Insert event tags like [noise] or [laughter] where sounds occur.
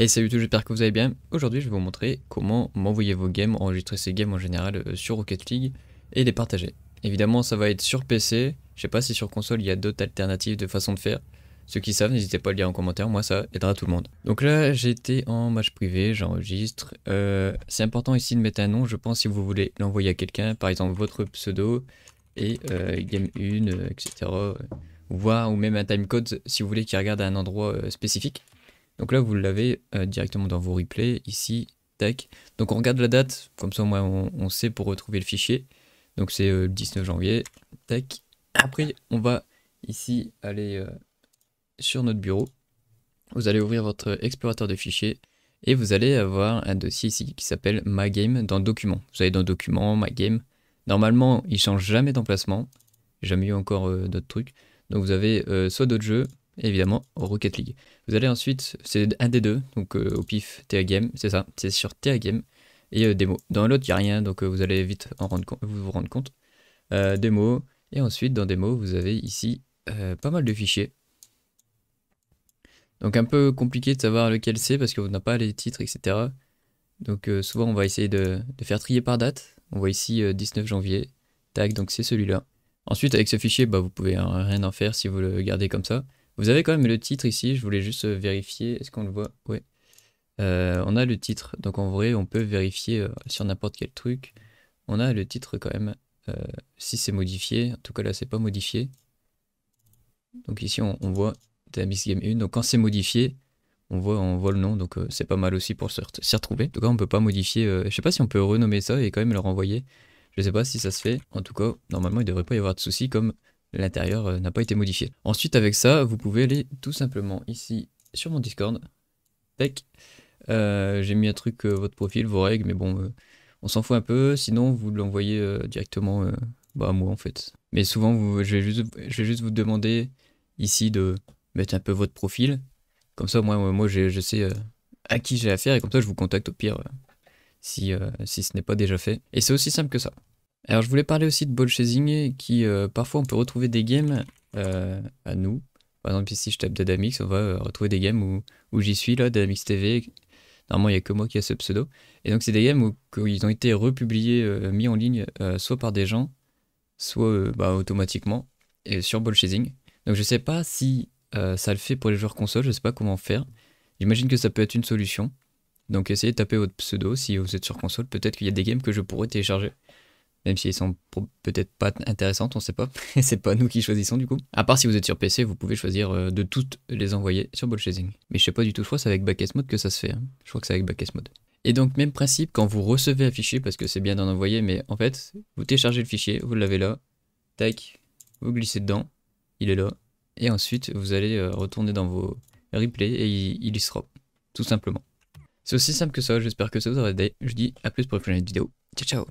hey, salut tout, j'espère que vous allez bien. Aujourd'hui, je vais vous montrer comment m'envoyer vos games, enregistrer ces games en général euh, sur Rocket League et les partager. Évidemment, ça va être sur PC. Je sais pas si sur console, il y a d'autres alternatives de façon de faire. Ceux qui savent, n'hésitez pas à le dire en commentaire, moi ça aidera tout le monde. Donc là, j'étais en match privé, j'enregistre. Euh, c'est important ici de mettre un nom, je pense, si vous voulez l'envoyer à quelqu'un, par exemple votre pseudo et euh, game 1, etc. Voire, ou même un timecode si vous voulez qu'il regarde à un endroit spécifique. Donc là, vous l'avez euh, directement dans vos replays, ici, tac. Donc on regarde la date, comme ça au moins on, sait pour retrouver le fichier. Donc c'est euh, le 19 janvier, tac. Après, on va ici aller euh, sur notre bureau. Vous allez ouvrir votre explorateur de fichiers et vous allez avoir un dossier ici qui s'appelle My Game dans Documents. Vous allez dans Documents, My Game. Normalement, il ne change jamais d'emplacement. J'ai jamais eu encore d'autres trucs. Donc vous avez soit d'autres jeux, évidemment Rocket League. Vous allez ensuite, c'est un des deux, donc euh, au pif, TA Game, c'est ça, c'est sur TA Game et euh, Demo. démo. Dans l'autre, il n'y a rien, donc euh, vous allez vite en rendre vous, rendre compte. démo, et ensuite dans démo, vous avez ici pas mal de fichiers. Donc un peu compliqué de savoir lequel c'est parce qu'on n'a pas les titres, etc. Donc souvent on va essayer de, faire trier par date. On voit ici 19 janvier, tag, donc c'est celui-là. Ensuite avec ce fichier, bah, vous pouvez rien en faire si vous le gardez comme ça. Vous avez quand même le titre ici, je voulais juste euh, vérifier, est-ce qu'on le voit Oui, euh, on a le titre, donc en vrai on peut vérifier euh, sur n'importe quel truc. On a le titre quand même, si c'est modifié, en tout cas là c'est pas modifié. Donc ici on, voit Tabis Game 1, donc quand c'est modifié, on voit, le nom, donc c'est pas mal aussi pour s'y retrouver. En tout cas on peut pas modifier, je sais pas si on peut renommer ça et quand même le renvoyer. Je sais pas si ça se fait, en tout cas normalement il devrait pas y avoir de soucis comme l'intérieur euh, n'a pas été modifié. Ensuite, avec ça, vous pouvez aller tout simplement ici sur mon Discord. Tech. J'ai mis un truc, euh, votre profil, vos règles, mais bon, euh, on s'en fout un peu. Sinon, vous l'envoyez directement bah, à moi, en fait. Mais souvent, je, vais juste, juste, vous demander ici de mettre un peu votre profil. Comme ça, moi, moi je, sais à qui j'ai affaire et comme ça, je vous contacte au pire si, si ce n'est pas déjà fait. Et c'est aussi simple que ça. Alors je voulais parler aussi de ball chasing qui euh, parfois on peut retrouver des games euh, à nous. Par exemple ici je tape Dadamix, on va euh, retrouver des games où, où j'y suis là, Dadamix TV. Normalement il n'y a que moi qui a ce pseudo. Et donc c'est des games où, ils ont été republiés, mis en ligne, soit par des gens, soit bah, automatiquement, et sur ball chasing. Donc je sais pas si ça le fait pour les joueurs console, je sais pas comment faire. J'imagine que ça peut être une solution. Donc essayez de taper votre pseudo si vous êtes sur console, peut-être qu'il y a des games que je pourrais télécharger même si elles sont peut-être pas intéressantes, on ne sait pas. [laughs] c'est pas nous qui choisissons du coup. À part si vous êtes sur PC, vous pouvez choisir euh, de toutes les envoyer sur Bolchasing. Mais je sais pas du tout, je crois que c'est avec Backes Mode que ça se fait. Hein. Je crois que c'est avec Backes Mode. Et donc même principe quand vous recevez un fichier, parce que c'est bien d'en envoyer, mais en fait, vous téléchargez le fichier, vous l'avez là, tac, vous glissez dedans, il est là, et ensuite vous allez euh, retourner dans vos replays et il, y sera, tout simplement. C'est aussi simple que ça, j'espère que ça vous aura aidé. Je vous dis à plus pour une prochaine vidéo. Ciao ciao